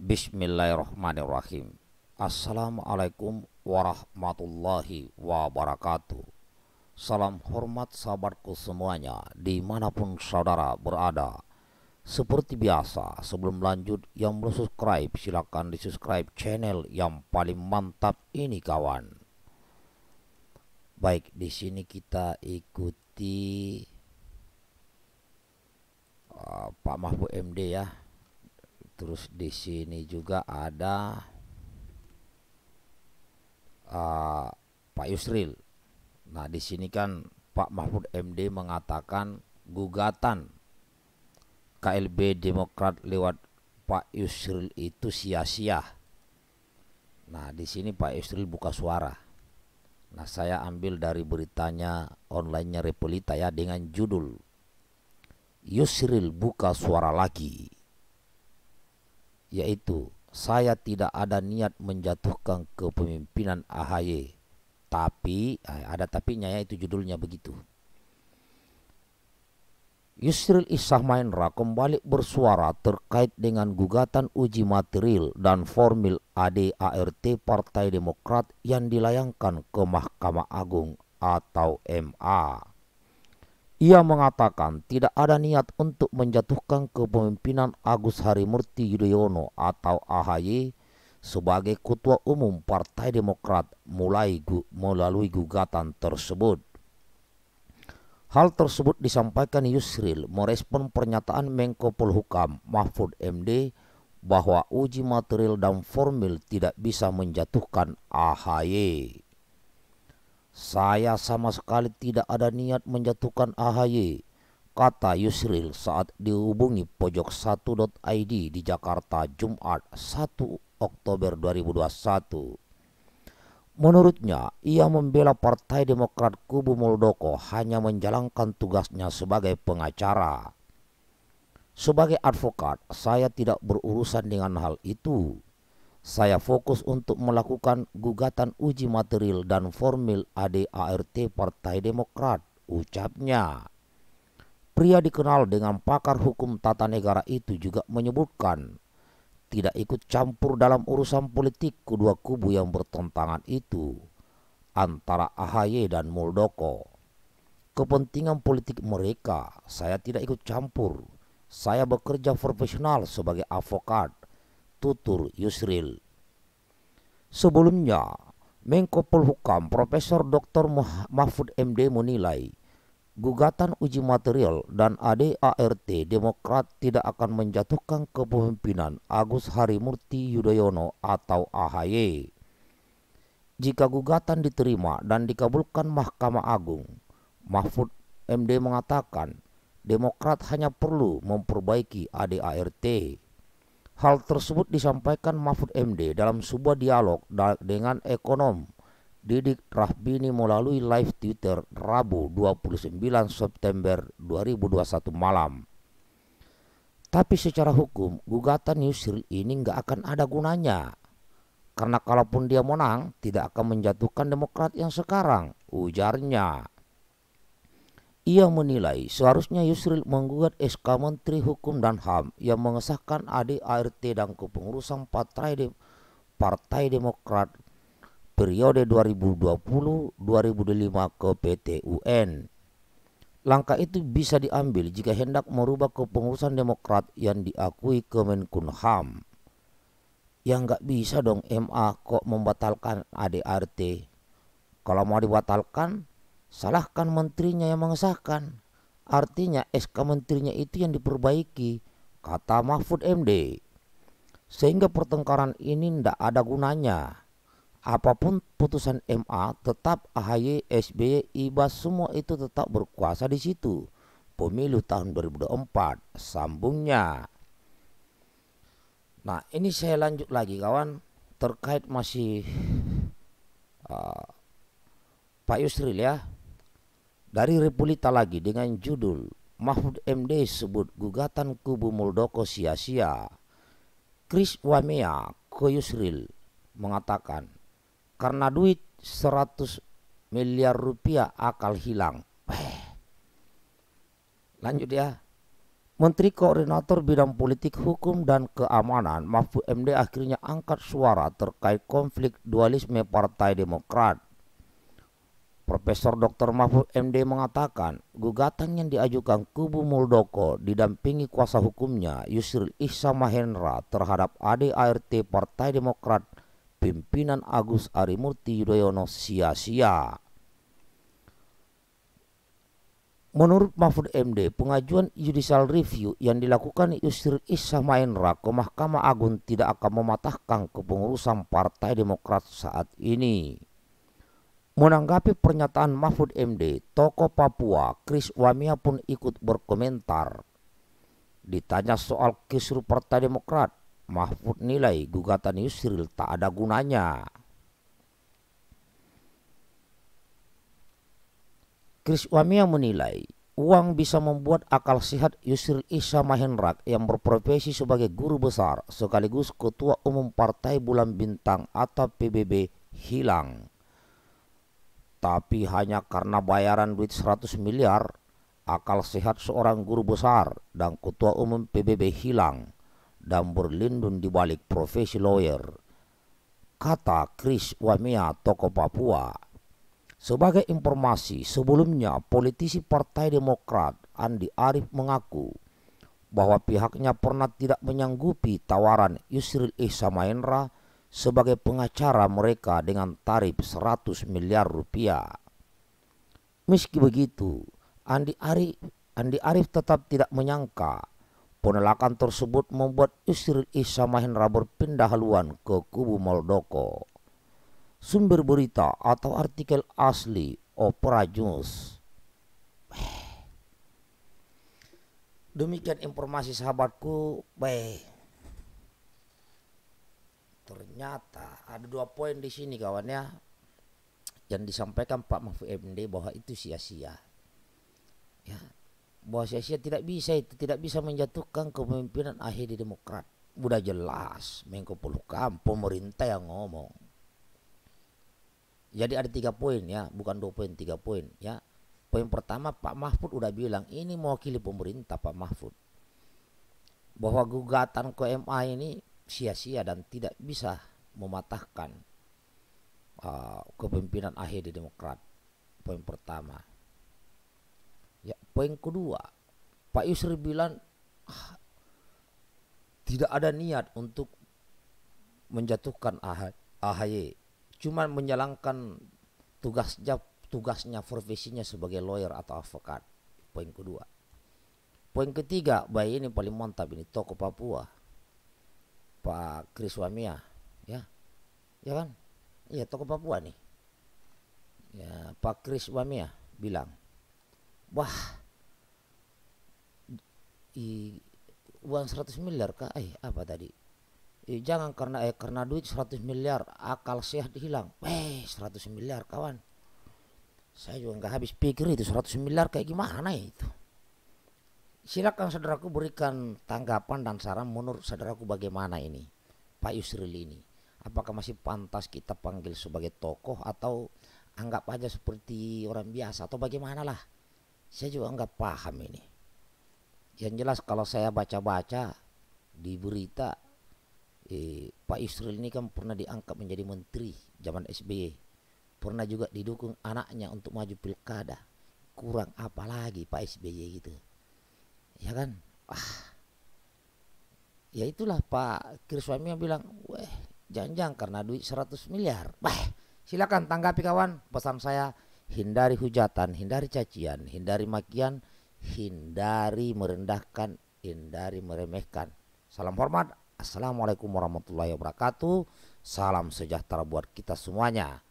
Bismillahirrahmanirrahim. Assalamualaikum warahmatullahi wabarakatuh. Salam hormat sahabatku semuanya dimanapun saudara berada. Seperti biasa sebelum lanjut yang belum subscribe silahkan di subscribe channel yang paling mantap ini kawan. Baik di sini kita ikuti uh, Pak Mahfud MD ya terus di sini juga ada uh, Pak Yusril nah di sini kan Pak Mahfud MD mengatakan gugatan KLB Demokrat lewat Pak Yusril itu sia-sia nah di sini Pak Yusril buka suara nah saya ambil dari beritanya online-nya Repelita ya dengan judul Yusril buka suara lagi yaitu saya tidak ada niat menjatuhkan kepemimpinan AHY tapi eh, ada tapi ya itu judulnya begitu Yusril Isah Mainra kembali bersuara terkait dengan gugatan uji material dan formil ADART Partai Demokrat yang dilayangkan ke Mahkamah Agung atau MA. Ia mengatakan tidak ada niat untuk menjatuhkan kepemimpinan Agus Harimurti Yudhoyono atau AHY sebagai ketua umum Partai Demokrat mulai gu melalui gugatan tersebut. Hal tersebut disampaikan Yusril merespon pernyataan Menko Polhukam Mahfud MD bahwa uji material dan formil tidak bisa menjatuhkan AHY. Saya sama sekali tidak ada niat menjatuhkan AHY, kata Yusril saat dihubungi pojok1.id di Jakarta Jumat 1 Oktober 2021. Menurutnya, ia membela Partai Demokrat Kubu Muldoko hanya menjalankan tugasnya sebagai pengacara. Sebagai advokat, saya tidak berurusan dengan hal itu. Saya fokus untuk melakukan gugatan uji material dan formil ADART Partai Demokrat, ucapnya. Pria dikenal dengan pakar hukum tata negara itu juga menyebutkan tidak ikut campur dalam urusan politik kedua kubu yang bertentangan itu antara AHY dan Muldoko. Kepentingan politik mereka, saya tidak ikut campur. Saya bekerja profesional sebagai avokat Tutur Yusril. Sebelumnya, Menko Polhukam Profesor Dr. Mahfud MD menilai gugatan uji material dan ADART Demokrat tidak akan menjatuhkan kepemimpinan Agus Harimurti Yudhoyono atau AHY. Jika gugatan diterima dan dikabulkan Mahkamah Agung, Mahfud MD mengatakan Demokrat hanya perlu memperbaiki ADART. Hal tersebut disampaikan Mahfud MD dalam sebuah dialog dengan ekonom Didik Rahbini melalui live Twitter Rabu 29 September 2021 malam. Tapi secara hukum, gugatan Yusril ini nggak akan ada gunanya. Karena kalaupun dia menang, tidak akan menjatuhkan demokrat yang sekarang, ujarnya. Ia menilai seharusnya Yusril menggugat SK Menteri Hukum dan HAM yang mengesahkan ADART dan kepengurusan Partai, De Partai Demokrat periode 2020-2005 ke PT UN. Langkah itu bisa diambil jika hendak merubah kepengurusan Demokrat yang diakui Kemenkumham. Yang nggak bisa dong MA kok membatalkan ADRT. Kalau mau dibatalkan, salahkan menterinya yang mengesahkan. Artinya SK menterinya itu yang diperbaiki, kata Mahfud MD. Sehingga pertengkaran ini tidak ada gunanya. Apapun putusan MA, tetap AHY, SBY, IBA semua itu tetap berkuasa di situ. Pemilu tahun 2024, sambungnya. Nah ini saya lanjut lagi kawan terkait masih uh, Pak Yusril ya dari Republika lagi dengan judul Mahfud MD sebut gugatan kubu Muldoko sia-sia. Chris Wamea Koyusril mengatakan karena duit 100 miliar rupiah akal hilang. Lanjut ya. Menteri Koordinator Bidang Politik Hukum dan Keamanan Mahfud MD akhirnya angkat suara terkait konflik dualisme Partai Demokrat Profesor Dr. Mahfud MD mengatakan gugatan yang diajukan kubu Muldoko didampingi kuasa hukumnya Yusril Ihsa Mahendra terhadap ADART Partai Demokrat pimpinan Agus Arimurti Yudhoyono sia-sia. Menurut Mahfud MD, pengajuan judicial review yang dilakukan Yusril Issa Mahendra ke Mahkamah Agung tidak akan mematahkan kepengurusan Partai Demokrat saat ini. Menanggapi pernyataan Mahfud MD, tokoh Papua Kris Wamia pun ikut berkomentar. Ditanya soal kisru Partai Demokrat, Mahfud nilai gugatan Yusril tak ada gunanya. Kris Wamia menilai uang bisa membuat akal sehat Yusril Isha Mahendrak yang berprofesi sebagai guru besar sekaligus ketua umum Partai Bulan Bintang atau PBB hilang. Tapi hanya karena bayaran duit 100 miliar, akal sehat seorang guru besar dan ketua umum PBB hilang dan berlindung di balik profesi lawyer. Kata Chris Wamia, tokoh Papua. Sebagai informasi, sebelumnya politisi Partai Demokrat Andi Arief mengaku bahwa pihaknya pernah tidak menyanggupi tawaran Yusril Ihsamaendra sebagai pengacara mereka dengan tarif 100 miliar rupiah. Meski begitu, Andi Arif, Andi Arif tetap tidak menyangka penolakan tersebut membuat Yusril Isa Mahendra berpindah haluan ke kubu Moldoko. Sumber berita atau artikel asli Opera News. Demikian informasi sahabatku. Baik ternyata ada dua poin di sini kawannya yang disampaikan Pak Mahfud MD bahwa itu sia-sia. Ya, bahwa sia-sia tidak bisa itu tidak bisa menjatuhkan kepemimpinan akhir di Demokrat. Udah jelas Menko Polhukam pemerintah yang ngomong. Jadi ada tiga poin ya, bukan dua poin, tiga poin ya. Poin pertama Pak Mahfud udah bilang ini mewakili pemerintah Pak Mahfud bahwa gugatan ke MA ini sia-sia dan tidak bisa mematahkan uh, kepemimpinan akhir di Demokrat. Poin pertama. Ya, poin kedua, Pak Yusri bilang ah, tidak ada niat untuk menjatuhkan AHY, cuman menjalankan tugasnya tugasnya profesinya sebagai lawyer atau advokat. Poin kedua. Poin ketiga, bayi ini paling mantap ini Toko Papua. Pak Kriswamia ya kan ya tokoh Papua nih ya Pak Kris Wamia bilang wah i, uang 100 miliar kah eh apa tadi I, eh, jangan karena eh karena duit 100 miliar akal sehat hilang eh 100 miliar kawan saya juga nggak habis pikir itu 100 miliar kayak gimana ya itu silakan saudaraku berikan tanggapan dan saran menurut saudaraku bagaimana ini Pak Yusril ini apakah masih pantas kita panggil sebagai tokoh atau anggap aja seperti orang biasa atau bagaimana lah saya juga nggak paham ini yang jelas kalau saya baca-baca di berita eh, Pak Yusril ini kan pernah diangkat menjadi menteri zaman SBY pernah juga didukung anaknya untuk maju pilkada kurang apa lagi Pak SBY gitu ya kan ah ya itulah Pak Kirswami yang bilang weh Janjang karena duit 100 miliar. Bah, silakan tanggapi kawan pesan saya hindari hujatan, hindari cacian, hindari makian, hindari merendahkan, hindari meremehkan. Salam hormat. Assalamualaikum warahmatullahi wabarakatuh. Salam sejahtera buat kita semuanya.